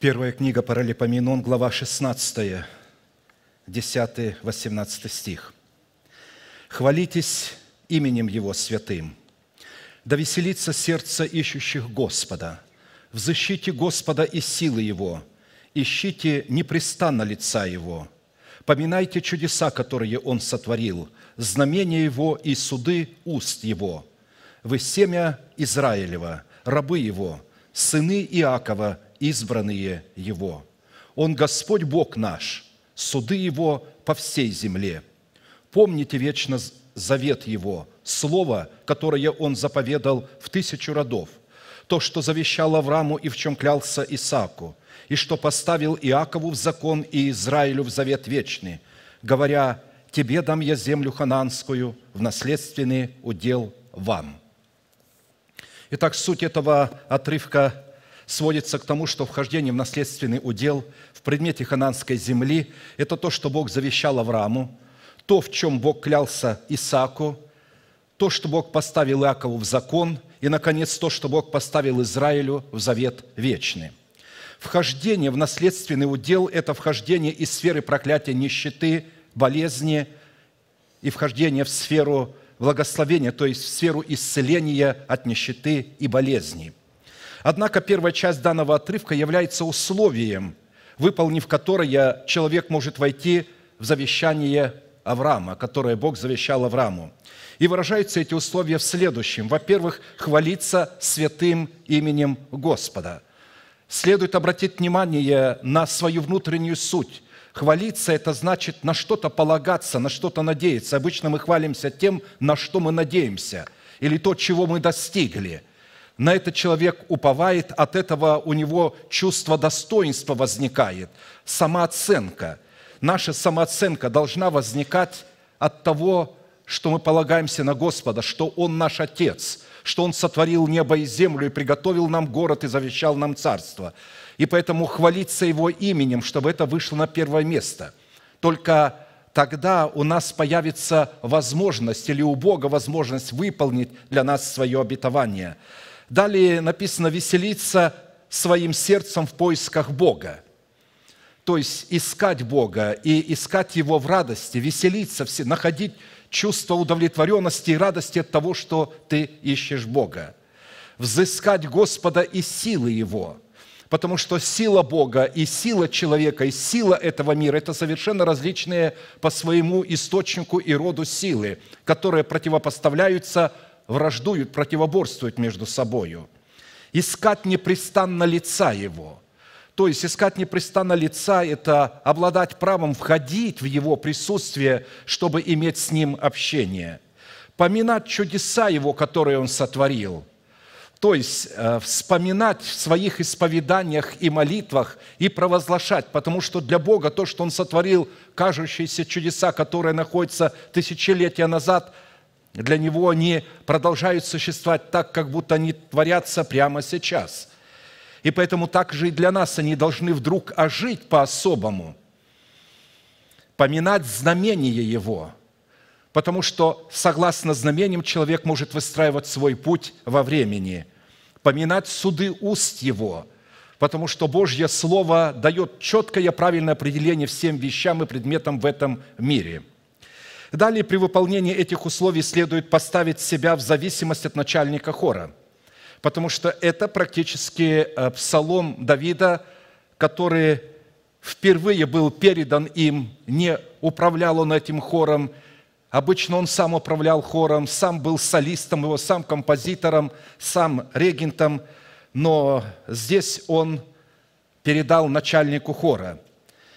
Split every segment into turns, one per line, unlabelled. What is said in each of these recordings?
Первая книга Паралипоменон, глава 16, 10-18 стих. «Хвалитесь именем Его святым, да веселится сердце ищущих Господа. Взыщите Господа и силы Его, ищите непрестанно лица Его. Поминайте чудеса, которые Он сотворил, знамения Его и суды уст Его. Вы семя Израилева, рабы Его, сыны Иакова – избранные Его. Он Господь Бог наш, суды Его по всей земле. Помните вечно завет Его, слово, которое Он заповедал в тысячу родов, то, что завещал Аврааму и в чем клялся Исааку, и что поставил Иакову в закон и Израилю в завет вечный, говоря, «Тебе дам я землю хананскую в наследственный удел вам». Итак, суть этого отрывка сводится к тому, что вхождение в наследственный удел в предмете хананской земли – это то, что Бог завещал Аврааму, то, в чем Бог клялся Исааку, то, что Бог поставил Иакову в закон, и, наконец, то, что Бог поставил Израилю в завет вечный. Вхождение в наследственный удел – это вхождение из сферы проклятия нищеты, болезни и вхождение в сферу благословения, то есть в сферу исцеления от нищеты и болезней – Однако первая часть данного отрывка является условием, выполнив которое человек может войти в завещание Авраама, которое Бог завещал Аврааму. И выражаются эти условия в следующем. Во-первых, хвалиться святым именем Господа. Следует обратить внимание на свою внутреннюю суть. Хвалиться – это значит на что-то полагаться, на что-то надеяться. Обычно мы хвалимся тем, на что мы надеемся, или то, чего мы достигли на этот человек уповает, от этого у него чувство достоинства возникает, самооценка. Наша самооценка должна возникать от того, что мы полагаемся на Господа, что Он наш Отец, что Он сотворил небо и землю и приготовил нам город и завещал нам царство. И поэтому хвалиться Его именем, чтобы это вышло на первое место. Только тогда у нас появится возможность или у Бога возможность выполнить для нас свое обетование – Далее написано «веселиться своим сердцем в поисках Бога». То есть искать Бога и искать Его в радости, веселиться, находить чувство удовлетворенности и радости от того, что ты ищешь Бога. Взыскать Господа и силы Его – потому что сила Бога и сила человека, и сила этого мира – это совершенно различные по своему источнику и роду силы, которые противопоставляются враждуют, противоборствуют между собою. Искать непрестанно лица Его. То есть искать непрестанно лица – это обладать правом входить в Его присутствие, чтобы иметь с Ним общение. Поминать чудеса Его, которые Он сотворил – то есть э, вспоминать в своих исповеданиях и молитвах и провозглашать, потому что для Бога то, что Он сотворил, кажущиеся чудеса, которые находятся тысячелетия назад – для него они продолжают существовать так, как будто они творятся прямо сейчас. И поэтому так же и для нас они должны вдруг ожить по-особому, поминать знамение Его, потому что согласно знамениям человек может выстраивать свой путь во времени, поминать суды уст Его – потому что Божье Слово дает четкое правильное определение всем вещам и предметам в этом мире – Далее, при выполнении этих условий следует поставить себя в зависимость от начальника хора, потому что это практически э, псалом Давида, который впервые был передан им, не управлял он этим хором, Обычно он сам управлял хором, сам был солистом его, сам композитором, сам регентом, но здесь он передал начальнику хора.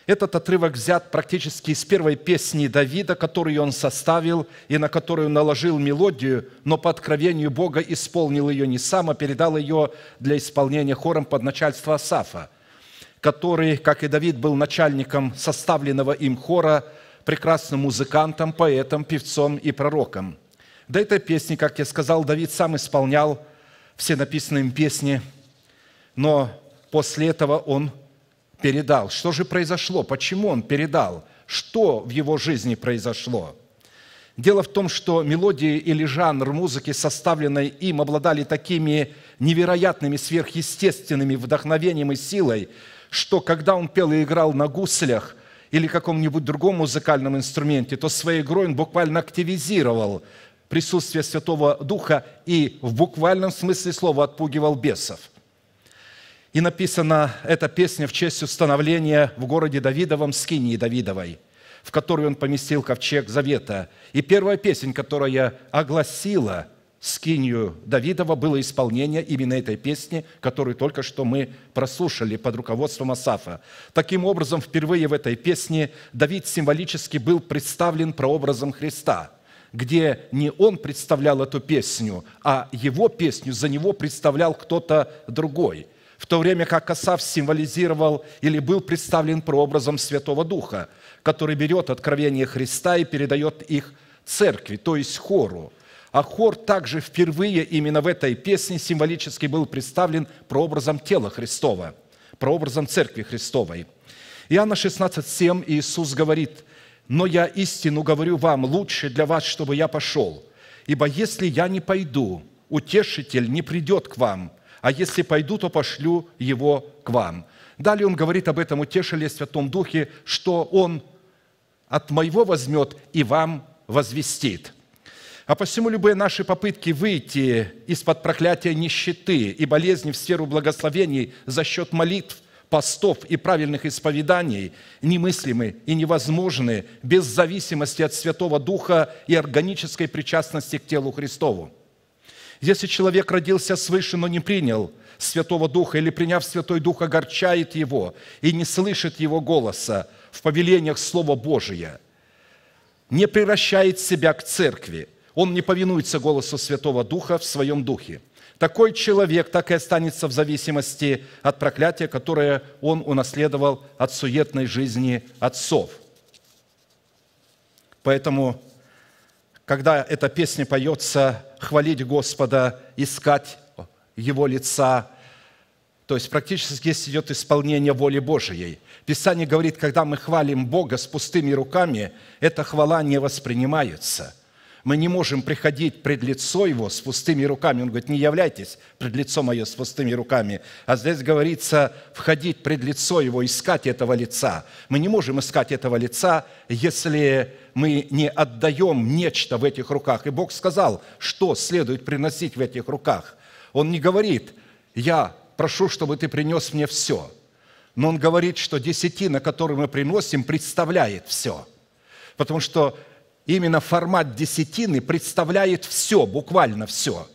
Этот отрывок взят практически из первой песни Давида, которую он составил и на которую наложил мелодию, но по откровению Бога исполнил ее не сам, а передал ее для исполнения хором под начальство Асафа, который, как и Давид, был начальником составленного им хора, прекрасным музыкантом, поэтом, певцом и пророком. До этой песни, как я сказал, Давид сам исполнял все написанные им песни, но после этого он передал. Что же произошло? Почему он передал? Что в его жизни произошло? Дело в том, что мелодии или жанр музыки, составленной им, обладали такими невероятными, сверхъестественными вдохновением и силой, что когда он пел и играл на гуслях или каком-нибудь другом музыкальном инструменте, то своей игрой он буквально активизировал присутствие Святого Духа и в буквальном смысле слова отпугивал бесов – и написана эта песня в честь установления в городе Давидовом скинии Давидовой, в которую он поместил ковчег Завета. И первая песень, которая огласила скинию Давидова, было исполнение именно этой песни, которую только что мы прослушали под руководством Асафа. Таким образом, впервые в этой песне Давид символически был представлен прообразом Христа – где не он представлял эту песню, а его песню за него представлял кто-то другой – в то время как Асав символизировал или был представлен прообразом Святого Духа, который берет откровение Христа и передает их церкви, то есть хору. А хор также впервые именно в этой песне символически был представлен прообразом тела Христова, прообразом церкви Христовой. Иоанна 16, 7 Иисус говорит, «Но я истину говорю вам, лучше для вас, чтобы я пошел, ибо если я не пойду, утешитель не придет к вам, а если пойду, то пошлю его к вам». Далее он говорит об этом утешили в Святом Духе, что он от моего возьмет и вам возвестит. А посему любые наши попытки выйти из-под проклятия нищеты и болезни в сферу благословений за счет молитв, постов и правильных исповеданий немыслимы и невозможны без зависимости от Святого Духа и органической причастности к телу Христову. Если человек родился свыше, но не принял Святого Духа или, приняв Святой Дух, огорчает его и не слышит его голоса в повелениях Слова Божия, не превращает себя к церкви, он не повинуется голосу Святого Духа в своем духе. Такой человек так и останется в зависимости от проклятия, которое он унаследовал от суетной жизни отцов. Поэтому когда эта песня поется, хвалить Господа, искать Его лица. То есть практически здесь идет исполнение воли Божией. Писание говорит, когда мы хвалим Бога с пустыми руками, эта хвала не воспринимается – мы не можем приходить пред лицо Его с пустыми руками. Он говорит, не являйтесь пред лицо Мое с пустыми руками. А здесь говорится, входить пред лицо Его, искать этого лица. Мы не можем искать этого лица, если мы не отдаем нечто в этих руках. И Бог сказал, что следует приносить в этих руках. Он не говорит, я прошу, чтобы ты принес мне все. Но он говорит, что десятина, которую мы приносим, представляет все. Потому что именно формат десятины представляет все, буквально все.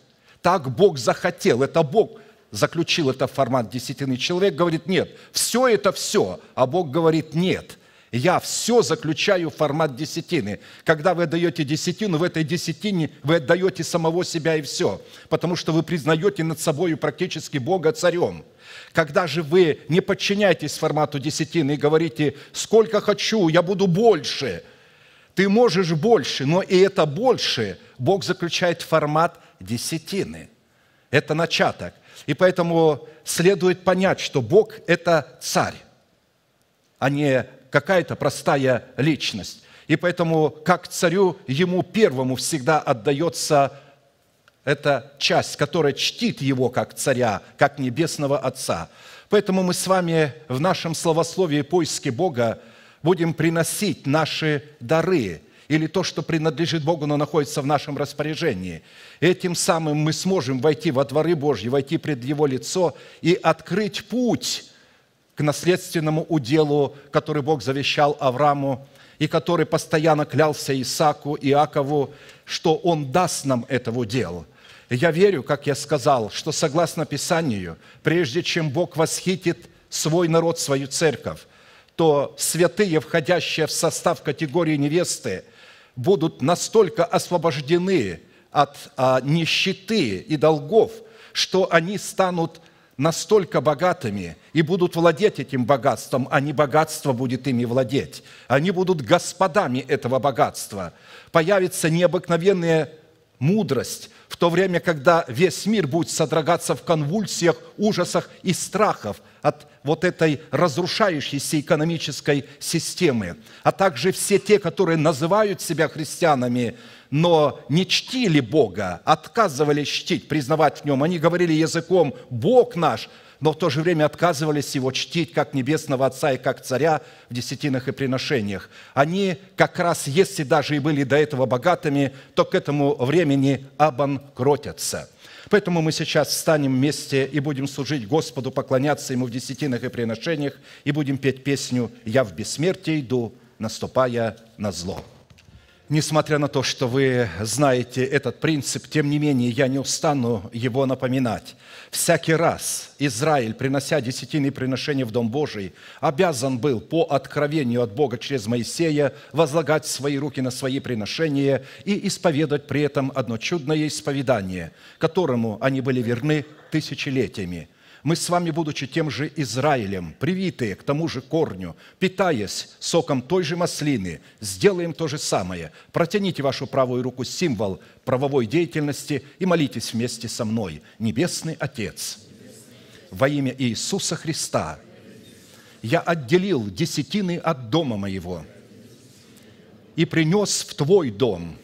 Так Бог захотел, это Бог заключил это в формат десятины. Человек говорит, нет, все это все, а Бог говорит, нет, я все заключаю в формат десятины. Когда вы даете десятину, в этой десятине вы отдаете самого себя и все, потому что вы признаете над собой практически Бога царем. Когда же вы не подчиняетесь формату десятины и говорите, сколько хочу, я буду больше – ты можешь больше, но и это больше Бог заключает формат десятины. Это начаток. И поэтому следует понять, что Бог – это царь, а не какая-то простая личность. И поэтому, как царю, ему первому всегда отдается эта часть, которая чтит его как царя, как небесного отца. Поэтому мы с вами в нашем словословии «Поиски Бога» будем приносить наши дары или то, что принадлежит Богу, но находится в нашем распоряжении. Этим самым мы сможем войти во дворы Божьи, войти пред Его лицо и открыть путь к наследственному уделу, который Бог завещал Аврааму и который постоянно клялся Исаку, Иакову, что Он даст нам этого удела. Я верю, как я сказал, что согласно Писанию, прежде чем Бог восхитит свой народ, свою церковь, то святые, входящие в состав категории невесты, будут настолько освобождены от а, нищеты и долгов, что они станут настолько богатыми и будут владеть этим богатством, а не богатство будет ими владеть. Они будут господами этого богатства. Появятся необыкновенные мудрость, в то время, когда весь мир будет содрогаться в конвульсиях, ужасах и страхов от вот этой разрушающейся экономической системы, а также все те, которые называют себя христианами, но не чтили Бога, отказывались чтить, признавать в Нем. Они говорили языком «Бог наш», но в то же время отказывались его чтить как небесного Отца и как Царя в десятинах и приношениях. Они как раз, если даже и были до этого богатыми, то к этому времени обанкротятся. Поэтому мы сейчас встанем вместе и будем служить Господу, поклоняться Ему в десятинах и приношениях, и будем петь песню «Я в бессмертие иду, наступая на зло» несмотря на то, что вы знаете этот принцип, тем не менее я не устану его напоминать. Всякий раз Израиль, принося десятины приношения в Дом Божий, обязан был по откровению от Бога через Моисея возлагать свои руки на свои приношения и исповедовать при этом одно чудное исповедание, которому они были верны тысячелетиями – мы с вами, будучи тем же Израилем, привитые к тому же корню, питаясь соком той же маслины, сделаем то же самое. Протяните вашу правую руку символ правовой деятельности и молитесь вместе со мной. Небесный Отец, во имя Иисуса Христа, я отделил десятины от дома моего и принес в Твой дом,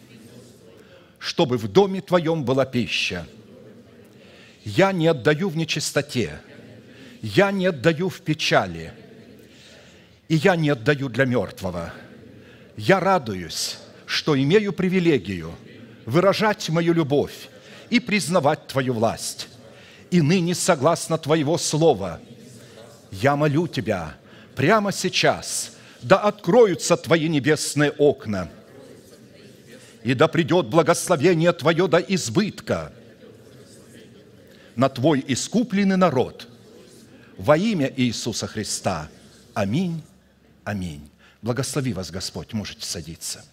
чтобы в доме Твоем была пища – я не отдаю в нечистоте, я не отдаю в печали, и я не отдаю для мертвого. Я радуюсь, что имею привилегию выражать мою любовь и признавать Твою власть. И ныне, согласно Твоего слова, я молю Тебя прямо сейчас, да откроются Твои небесные окна, и да придет благословение Твое до избытка – на Твой искупленный народ. Во имя Иисуса Христа. Аминь. Аминь. Благослови вас, Господь. Можете садиться.